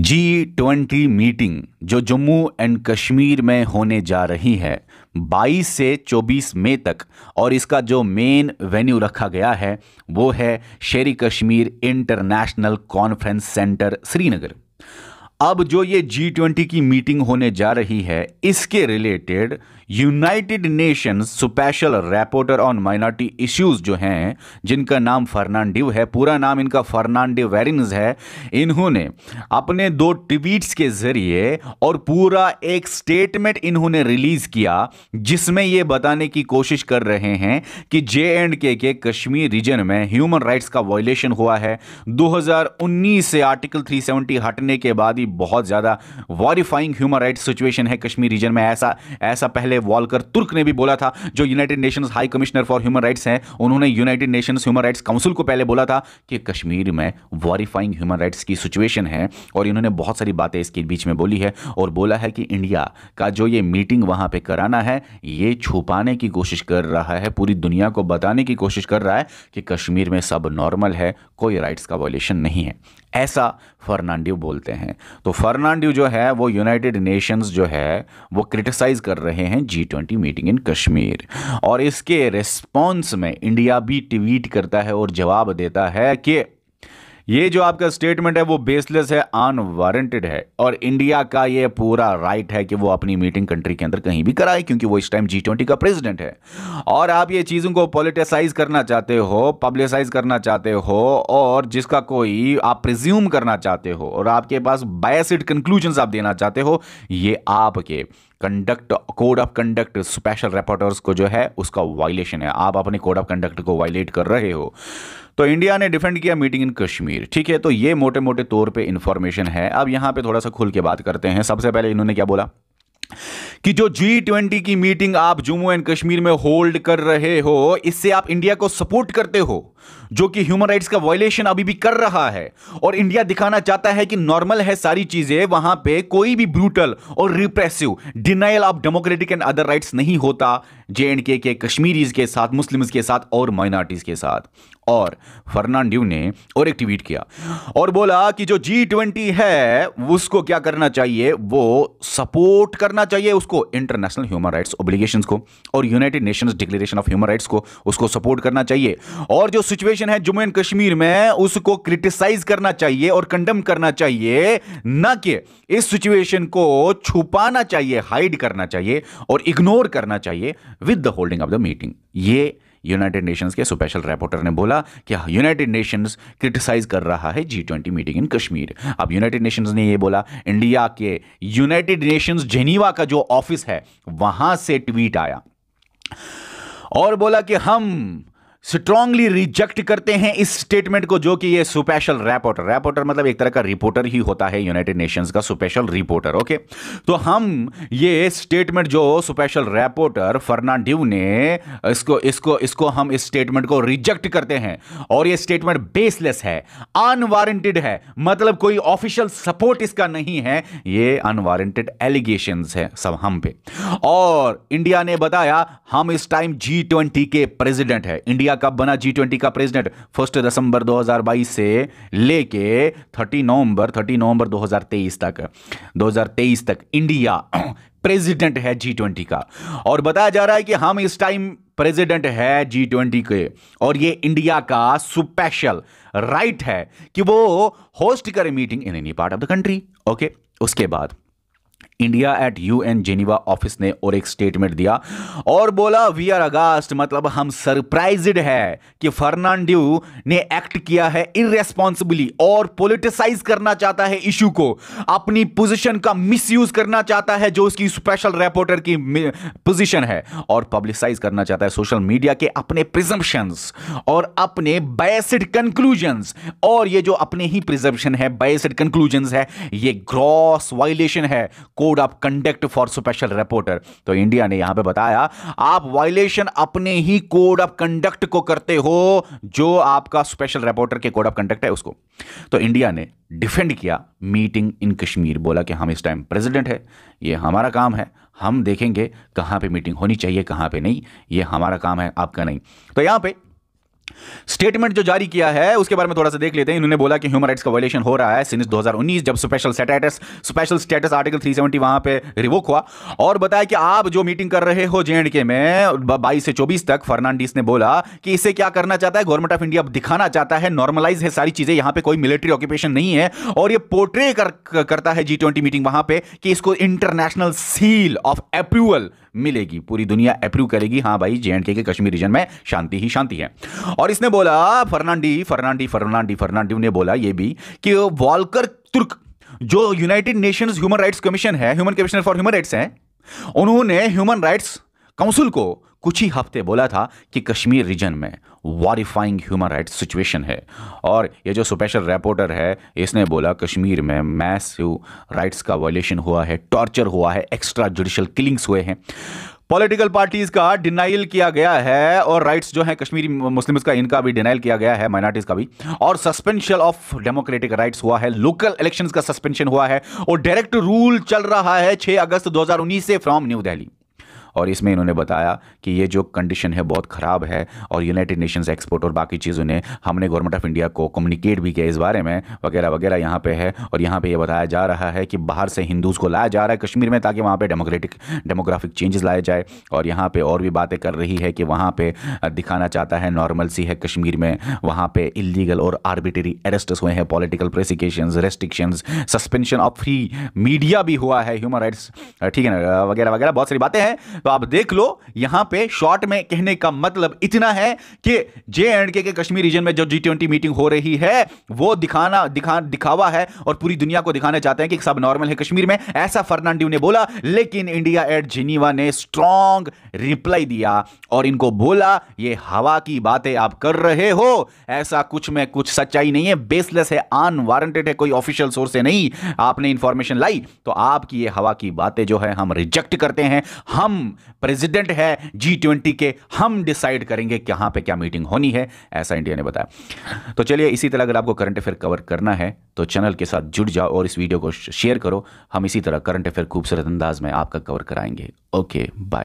जी twenty meeting जो Jammu and Kashmir में होने जा रही है 22 से 24 मई तक और इसका जो मेन वेन्यू रखा गया है वो है Sheri Kashmir International Conference Centre Srinagar अब जो ये जी ट्वेंटी की मीटिंग होने जा रही है इसके related United Nations special rapporteur on minority issues जो हैं जिनका नाम फर्नांडिव है पूरा नाम इनका फर्नांडिव वेरिनस है इन्होंने अपने दो ट्वीट्स के जरिए और पूरा एक स्टेटमेंट इन्होंने रिलीज किया जिसमें ये बताने की कोशिश कर रहे हैं कि जे एंड के के कश्मीर रीजन में ह्यूमन राइट्स का वायलेशन हुआ है 2019 से आर्टिकल 370 हटने के बाद ही बहुत ज़्यादा वॉरीफाइंग ह्यूमन राइट्स सिचुएशन है कश्मीर रीजन में ऐसा ऐसा पहले वॉलकर तुर्क ने भी बोला था जो United Nations high commissioner for human rights हैं उन्होंने United Nations human rights council को पहले बोला था कि कश्मीर में वॉरीफाइंग ह्यूमन राइट्स की सिचुएशन है और इन्होंने बहुत सारी बातें इसके बीच में बोली है और बोला है कि इंडिया का जो ये मीटिंग वहाँ पर कराना है ये छुपाने की कोशिश कर रहा है पूरी दुनिया को बताने की कोशिश कर रहा है कि कश्मीर में सब नॉर्मल है कोई राइट्स का वॉल्यूशन नहीं है ऐसा फर्नांडियो बोलते हैं तो फर्नांडियो जो है वो यूनाइटेड नेशंस जो है वो क्रिटिसाइज कर रहे हैं G twenty meeting in Kashmir और इसके रिस्पॉन्स में इंडिया भी ट्वीट करता है और जवाब देता है कि ये जो आपका स्टेटमेंट है वो बेसलेस है अनवारंटेड है और इंडिया का ये पूरा राइट right है कि वो अपनी मीटिंग कंट्री के अंदर कहीं भी कराए क्योंकि वो इस टाइम जी ट्वेंटी का प्रेसिडेंट है और आप ये चीज़ों को पॉलिटिसाइज करना चाहते हो पब्लिसाइज करना चाहते हो और जिसका कोई आप प्रिज्यूम करना चाहते हो और आपके पास बायसिड कंक्लूजन आप देना चाहते हो ये आपके conduct code of conduct special rapporteurs को जो है उसका वायलेशन है आप अपने कोड ऑफ कंडक्ट को वायलेट कर रहे हो तो इंडिया ने डिफेंड किया मीटिंग इन कश्मीर ठीक है तो ये मोटे मोटे तौर पे इंफॉर्मेशन है अब यहां पे थोड़ा सा खुल के बात करते हैं सबसे पहले इन्होंने क्या बोला कि जो जी ट्वेंटी की मीटिंग आप जम्मू एंड कश्मीर में होल्ड कर रहे हो इससे आप इंडिया को सपोर्ट करते हो जो कि ह्यूमन राइट्स का वायलेशन अभी भी कर रहा है और इंडिया दिखाना चाहता है कि नॉर्मल है सारी चीजें वहां पे कोई भी ब्रूटल और repressive denial of democratic and other rights नहीं होता जे एंड के कश्मीरीज के साथ मुस्लिम्स के साथ और माइनॉरिटीज के साथ और फर्नांडिव ने और एक ट्वीट किया और बोला कि जो जी ट्वेंटी है उसको क्या करना चाहिए वो सपोर्ट करना चाहिए उसको इंटरनेशनल ह्यूमन राइट्स ओब्लिगेशंस को और United Nations declaration of human rights को उसको सपोर्ट करना चाहिए और जो सिचुएशन है जम्मू एंड कश्मीर में उसको क्रिटिसाइज करना चाहिए और कंडम करना चाहिए ना कि इस सिचुएशन को छुपाना चाहिए हाइड करना चाहिए और इग्नोर करना चाहिए with the holding of the meeting ये यूनाइटेड नेशंस के स्पेशल रिपोर्टर ने बोला कि यूनाइटेड नेशंस क्रिटिसाइज कर रहा है G twenty meeting in Kashmir अब यूनाइटेड नेशंस ने यह बोला इंडिया के यूनाइटेड नेशंस जेनीवा का जो ऑफिस है वहां से ट्वीट आया और बोला कि हम स्ट्रांगली रिजेक्ट करते हैं इस स्टेटमेंट को जो कि ये सुपेशल रैपोर्टर रैपोर्टर मतलब एक तरह का रिपोर्टर ही होता है यूनाइटेड नेशंस का सुपेशल रिपोर्टर ओके तो हम ये स्टेटमेंट जो सुपेशल रैपोर्टर फर्नांडिव ने इसको इसको इसको हम इस स्टेटमेंट को रिजेक्ट करते हैं और ये स्टेटमेंट बेसलेस है अनवारंटेड है मतलब कोई ऑफिशियल सपोर्ट इसका नहीं है ये अनवारंटेड एलिगेशन है सब हम पे और इंडिया ने बताया हम इस टाइम जी के प्रेसिडेंट है इंडिया इंडिया कब बना जी ट्वेंटी का प्रेसिडेंट फर्स्ट दिसंबर 2022 से लेके 30 नवंबर 30 नवंबर 2023 तक 2023 तक इंडिया प्रेसिडेंट है जी ट्वेंटी का और बताया जा रहा है कि हम इस टाइम प्रेसिडेंट है जी ट्वेंटी के और ये इंडिया का स्पेशल राइट है कि वो होस्ट करे meeting in any part of the country okay उसके बाद India at U N Geneva office ने और एक स्टेटमेंट दिया और बोला वी आर अगास्ट मतलब हम सरप्राइज्ड है कि फर्नांडियो ने एक्ट किया है इनरेस्पॉन्सिबली और पोलिटिसाइज करना चाहता है इशू को अपनी पोजिशन का मिसयूज करना चाहता है जो उसकी स्पेशल रिपोर्टर की पोजिशन है और पब्लिसाइज करना चाहता है सोशल मीडिया के अपने प्रिजम्पन और अपने बैसड कंक्लूजन और ये जो अपने ही प्रिजम्पशन है बैसड कंक्लूजन है ये ग्रॉस वायलेशन है code of conduct for special reporter तो इंडिया ने यहां पे बताया आप वायलेशन अपने ही कोड ऑफ कंडक्ट को करते हो जो आपका स्पेशल रिपोर्टर के कोड ऑफ कंडक्ट है उसको तो इंडिया ने डिफेंड किया मीटिंग इन कश्मीर बोला कि हम इस टाइम प्रेसिडेंट है ये हमारा काम है हम देखेंगे कहां पे मीटिंग होनी चाहिए कहां पे नहीं ये हमारा काम है आपका नहीं तो यहां पे स्टेटमेंट जो जारी किया है उसके बारे में थोड़ा सा देख लेते हैं इन्होंने बोला कि ह्यूमन राइट्स का वायलेशन हो रहा है सिंस 2019 जब special status special status article 370 seventy वहां पर रिवोक हुआ और बताया कि आप जो मीटिंग कर रहे हो जे के में 22 से 24 तक फर्नांडिस ने बोला कि इसे क्या करना चाहता है गवर्नमेंट ऑफ इंडिया दिखाना चाहता है नॉर्मलाइज है सारी चीजें यहां पर कोई मिलिट्री ऑक्यूपेशन नहीं है और यह पोर्ट्रे कर, करता है जी मीटिंग वहां पर कि इसको इंटरनेशनल सील ऑफ अप्रूवल मिलेगी पूरी दुनिया अप्रूव करेगी हाँ भाई जे के कश्मीर रीजन में शांति ही शांति है और इसने बोला फर्नांडी फर्नांडी फर्नांडी फर्नांडी ने बोला ये भी कि वॉलकर तुर्क जो United Nations human rights commission है human commissioner for human rights है उन्होंने ह्यूमन राइट्स काउंसिल को कुछ ही हफ्ते बोला था कि कश्मीर रीजन में वारीफाइंग ह्यूमन राइट सिचुएशन है और ये जो स्पेशल रिपोर्टर है इसने बोला कश्मीर में मैसिव राइट्स का वायलेशन हुआ है टॉर्चर हुआ है एक्स्ट्रा जुडिशल किलिंग्स हुए हैं पॉलिटिकल पार्टीज का डिनाइल किया गया है और राइट्स जो है कश्मीरी मुस्लिम्स का इनका भी डिनाइल किया गया है माइनॉरिटीज का भी और सस्पेंशन ऑफ डेमोक्रेटिक राइट्स हुआ है लोकल इलेक्शंस का सस्पेंशन हुआ है और डायरेक्ट रूल चल रहा है 6 अगस्त 2019 से फ्रॉम न्यू दिल्ली और इसमें इन्होंने बताया कि ये जो कंडीशन है बहुत ख़राब है और यूनाइटेड नेशंस एक्सपोर्ट और बाकी चीज़ों ने हमने गवर्नमेंट ऑफ इंडिया को कम्युनिकेट भी किया इस बारे में वगैरह वगैरह यहाँ पर है और यहाँ पर ये यह बताया जा रहा है कि बाहर से हिंदूज़ को लाया जा रहा है कश्मीर में ताकि वहाँ पर डेमोक्रेटिक डेमोग्राफिक चेंजेस लाए जाए और यहाँ पर और भी बातें कर रही है कि वहाँ पर दिखाना चाहता है नॉर्मल सी है कश्मीर में वहाँ पर इलीगल और आर्बिटरी अरेस्ट हुए हैं political persecution restriction suspension of free media भी हुआ है ह्यूमन राइट्स ठीक है ना वगैरह वगैरह बहुत सारी बातें हैं तो आप देख लो यहां पे शॉर्ट में कहने का मतलब इतना है कि जे एंड के, के कश्मीर रीजन में जो जी ट्वेंटी मीटिंग हो रही है वो दिखाना दिखा दिखावा है और पूरी दुनिया को दिखाना चाहते हैं कि सब नॉर्मल है कश्मीर में ऐसा फर्नांडियो ने बोला लेकिन इंडिया एट जिनीवा ने स्ट्रांग रिप्लाई दिया और इनको बोला ये हवा की बातें आप कर रहे हो ऐसा कुछ में कुछ सच्चाई नहीं है बेसलेस है अनवारंटेड है कोई ऑफिशियल सोर्स है नहीं आपने इंफॉर्मेशन लाई तो आपकी ये हवा की बातें जो है हम रिजेक्ट करते हैं हम प्रेसिडेंट है जी ट्वेंटी के हम डिसाइड करेंगे कहां पे क्या मीटिंग होनी है ऐसा इंडिया ने बताया तो चलिए इसी तरह अगर आपको करंट अफेयर कवर करना है तो चैनल के साथ जुड़ जाओ और इस वीडियो को शेयर करो हम इसी तरह करंट अफेयर खूबसूरत अंदाज में आपका कवर कराएंगे ओके बाय